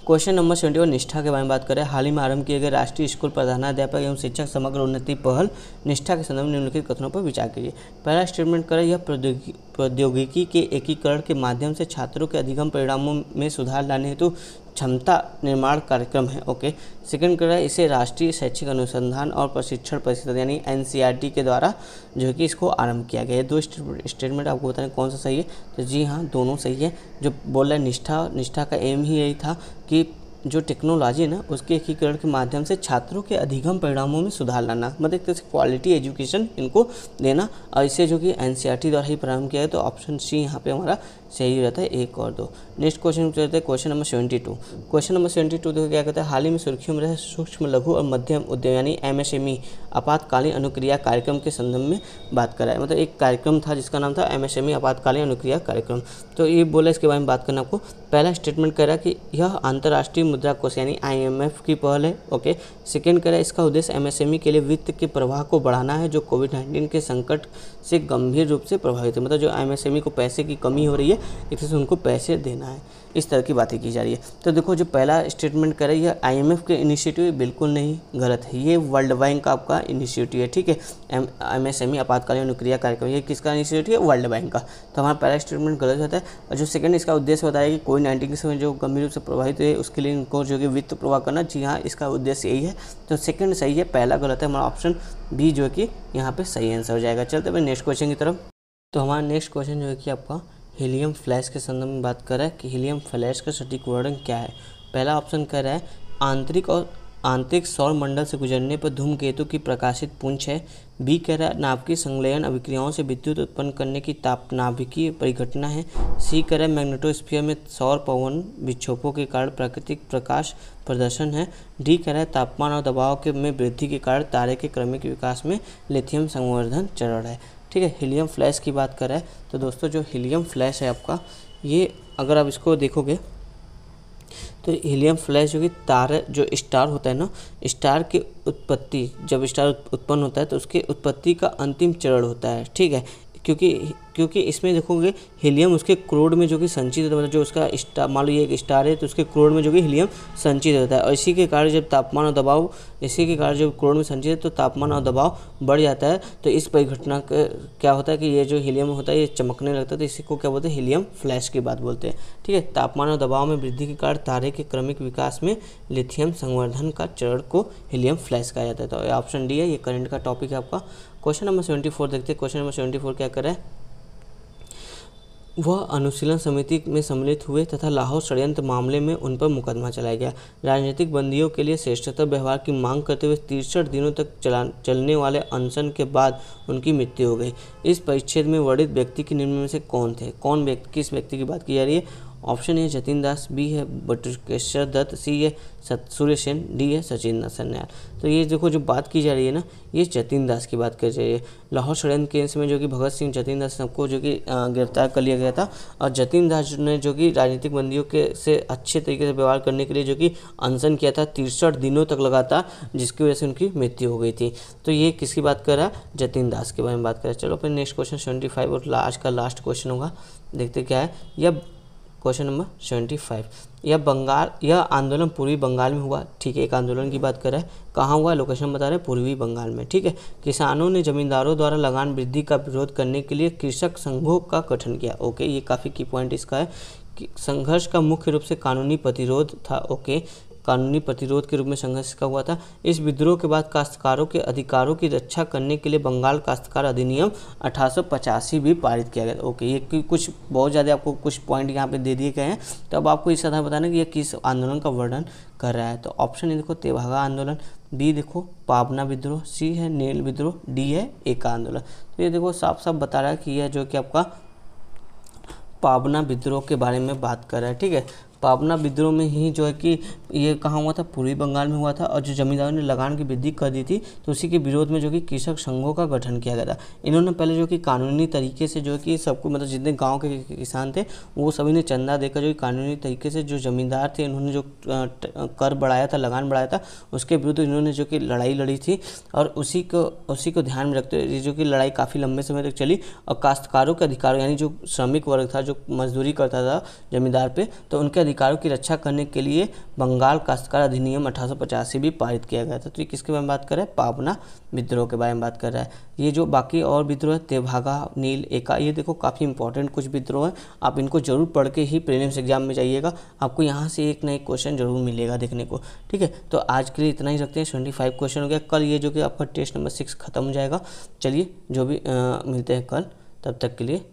question number seventy one निष्ठा के बारे में बात करें हाल ही में आरंभ किए गए राष्ट्रीय स्कूल प्रधानाध्यापक एवं शिक्षक समग्र उन्नति पहल निष्ठा के संदर्भ में निम्नलिखित कथनों पर विचार कीजिए पहला स्टेटमेंट करें यह प्रौद्योगिकी प्रौद्योगिकी के एकीकरण के माध्यम से छात्रों के अधिगम परिणामों में सुधार लाने हेतु क्षमता निर्माण कार्यक्रम है ओके सेकंड कर रहा है इसे राष्ट्रीय शैक्षिक अनुसंधान और प्रशिक्षण परिषद यानी एन e के द्वारा जो है कि इसको आरंभ किया गया है दो स्टेटमेंट आपको बताएं कौन सा सही है तो जी हाँ दोनों सही है जो बोल रहे निष्ठा निष्ठा का एम ही यही था कि जो टेक्नोलॉजी है ना उसके एकीकरण के माध्यम से छात्रों के अधिगम परिणामों में सुधार लाना मतलब कैसे क्वालिटी एजुकेशन इनको देना और इसे जो कि एन e द्वारा ही प्रारंभ किया है तो ऑप्शन सी यहाँ पे हमारा सही रहता है एक और दो नेक्स्ट क्वेश्चन रहता है question number seventy two question number seventy two देखो क्या कहता है हाल ही में सुर्खियों में रहे सूक्ष्म लघु और मध्यम उद्यम यानी एमएसएमई e, आपातकालीन अनुक्रिया कार्यक्रम के संदर्भ में बात रहा है मतलब एक कार्यक्रम था जिसका नाम था एमएसएमई e, आपातकालीन अनुक्रिया कार्यक्रम तो ये बोला इसके बारे में बात करना आपको पहला स्टेटमेंट कह रहा है कि यह अंतर्राष्ट्रीय मुद्रा कोष यानी आई एम एफ की पहल है ओके सेकेंड कह रहा है इसका उद्देश्य ई e के लिए वित्त के प्रवाह को बढ़ाना है जो कोविड नाइन्टीन के संकट से गंभीर रूप से प्रभावित है मतलब जो एमएसएमई e को पैसे की कमी हो रही है इससे उनको पैसे देना है इस तरह की बातें की जा रही है तो देखो जो पहला स्टेटमेंट कर रही है आईएमएफ के इनिशिएटिव बिल्कुल नहीं गलत है ये वर्ल्ड बैंक का आपका इनिशिएटिव है ठीक है एम एस एम ई आपातकालीन क्रिया कार्यक्रम ये किसका इनिशिएटिव है वर्ल्ड बैंक का तो हमारा पहला स्टेटमेंट गलत होता है और जो सेकंड इसका उद्देश्य होता है कि कोविड नाइन्टीन के समय जो गंभीर रूप से प्रभावित हुए उसके लिए इनको जो कि वित्त प्रवाह करना जी हाँ इसका उद्देश्य यही है तो सेकंड सही है पहला गलत है हमारा ऑप्शन बी जो कि यहाँ पे सही आंसर हो जाएगा चलते भाई नेक्स्ट क्वेश्चन की तरफ तो हमारा नेक्स्ट क्वेश्चन जो है कि आपका हीलियम फ्लैश के संदर्भ में बात करें कि हीलियम फ्लैश का सटीक वर्णन क्या है पहला ऑप्शन कह रहा है आंतरिक और आंतरिक सौर मंडल से गुजरने पर धूमकेतु की प्रकाशित पुंछ है बी कह रहा है नाभिकीय संलयन अभिक्रियाओं से विद्युत उत्पन्न करने की ताप नाभिकीय परिघटना है सी कह रहा है मैग्नेटोस्फीयर में सौर पवन विक्षोभों के कारण प्राकृतिक प्रकाश प्रदर्शन है डी कह रहा है तापमान और दबाव के में वृद्धि के कारण तारे के क्रमिक विकास में लिथियम संवर्धन चरण है ठीक है हीलियम फ्लैश की बात करें तो दोस्तों जो हीलियम फ्लैश है आपका ये अगर आप इसको देखोगे तो हीलियम फ्लैश जो कि तार जो स्टार होता है ना स्टार की उत्पत्ति जब स्टार उत्पन्न होता है तो उसकी उत्पत्ति का अंतिम चरण होता है ठीक है क्योंकि क्योंकि इसमें देखोगे हीलियम उसके क्रोड में जो कि संचित होता है मतलब जो उसका स्टार मान लो ये एक स्टार है तो उसके क्रोड में जो कि हीलियम संचित होता है और इसी के कारण जब तापमान और दबाव इसी के कारण जब क्रोड में संचित है तो तापमान और दबाव बढ़ जाता है तो इस परिघटना क्या होता है कि ये जो हीलियम होता है ये चमकने लगता है तो इसी को क्या बोलते हैं हीलियम फ्लैश की बात बोलते हैं ठीक है तापमान और दबाव में वृद्धि के कारण तारे के क्रमिक विकास में लिथियम संवर्धन का चरण को हीलियम फ्लैश कहा जाता है तो ऑप्शन डी है ये करंट का टॉपिक है आपका क्वेश्चन नंबर सेवेंटी फोर देखते हैं क्वेश्चन नंबर सेवेंटी फोर क्या कर रहा है वह अनुशीलन समिति में सम्मिलित हुए तथा लाहौर षड्यंत्र मामले में उन पर मुकदमा चलाया गया राजनीतिक बंदियों के लिए श्रेष्ठता व्यवहार की मांग करते हुए तिरसठ दिनों तक चला चलने वाले अनशन के बाद उनकी मृत्यु हो गई इस परिच्छेद में वर्णित व्यक्ति के निम्न में से कौन थे कौन व्यक्ति किस व्यक्ति की बात की जा रही है option A Jatin Das B है बटुकेश्वर दत्त सी है सूर्य सेन डी है सचिन सन्याल तो ये देखो जो बात की जा रही है ना ये जतिन दास की बात की जा रही है लाहौर षडयंत्र केस में जो कि भगत सिंह जतिन दास सबको जो कि गिरफ्तार कर लिया गया था और जतिन दास ने जो कि राजनीतिक बंदियों के से अच्छे तरीके से व्यवहार करने के लिए जो कि अनशन किया था तिरसठ दिनों तक लगातार जिसकी वजह से उनकी मृत्यु हो गई थी तो ये किसकी बात कर रहा है जतिन दास के बारे में बात कर रहा है चलो फिर नेक्स्ट क्वेश्चन सेवेंटी फाइव और लास्ट का लास्ट क्वेश्चन होगा देखते क्या है यह क्वेश्चन नंबर सेवेंटी फाइव यह बंगाल यह आंदोलन पूर्वी बंगाल में हुआ ठीक है एक आंदोलन की बात कर रहा है कहाँ हुआ लोकेशन बता रहे हैं पूर्वी बंगाल में ठीक है किसानों ने जमींदारों द्वारा लगान वृद्धि का विरोध करने के लिए कृषक संघों का गठन किया ओके ये काफ़ी की पॉइंट इसका है संघर्ष का मुख्य रूप से कानूनी प्रतिरोध था ओके कानूनी प्रतिरोध के रूप में संघर्ष का हुआ था इस विद्रोह के बाद काश्तकारों के अधिकारों की रक्षा करने के लिए बंगाल काश्तकार अधिनियम अठारह भी पारित किया गया ओके ये कुछ बहुत ज़्यादा आपको कुछ पॉइंट यहाँ पे दे दिए गए हैं तो अब आपको इस आधार बताना कि यह किस आंदोलन का वर्णन कर रहा है तो ऑप्शन ए देखो तेभागा आंदोलन बी देखो पावना विद्रोह सी है नील विद्रोह डी है एक आंदोलन तो ये देखो साफ साफ बता रहा है कि यह जो कि आपका पावना विद्रोह के बारे में बात कर रहा है ठीक है पावना विद्रोह में ही जो है कि ये कहाँ हुआ था पूर्वी बंगाल में हुआ था और जो जमींदारों ने लगान की वृद्धि कर दी थी तो उसी के विरोध में जो कि कृषक संघों का गठन किया गया था इन्होंने पहले जो कि कानूनी तरीके से जो कि सबको मतलब जितने गाँव के किसान थे वो सभी ने चंदा देकर जो कानूनी तरीके से जो जमींदार थे इन्होंने जो कर बढ़ाया था लगान बढ़ाया था उसके विरुद्ध इन्होंने जो कि लड़ाई लड़ी थी और उसी को उसी को ध्यान में रखते हुए जो कि लड़ाई काफ़ी लंबे समय तक चली और काश्तकारों के अधिकारों यानी जो श्रमिक वर्ग था जो मजदूरी करता था जमींदार पे तो उनके अधिकारों की रक्षा करने के लिए बंगाल काश्तकार अधिनियम अठारह भी पारित किया गया था तो ये किसके बारे में बात कर रहा है पावना विद्रोह के बारे में बात कर रहा है ये जो बाकी और विद्रोह है तेभागा नील एका ये देखो काफ़ी इंपॉर्टेंट कुछ विद्रोह है आप इनको जरूर पढ़ के ही प्रीलिम्स एग्जाम में जाइएगा आपको यहाँ से एक नए क्वेश्चन जरूर मिलेगा देखने को ठीक है तो आज के लिए इतना ही रखते हैं ट्वेंटी फाइव क्वेश्चन हो गया कल ये जो कि आपका टेस्ट नंबर सिक्स खत्म हो जाएगा चलिए जो भी मिलते हैं कल तब तक के लिए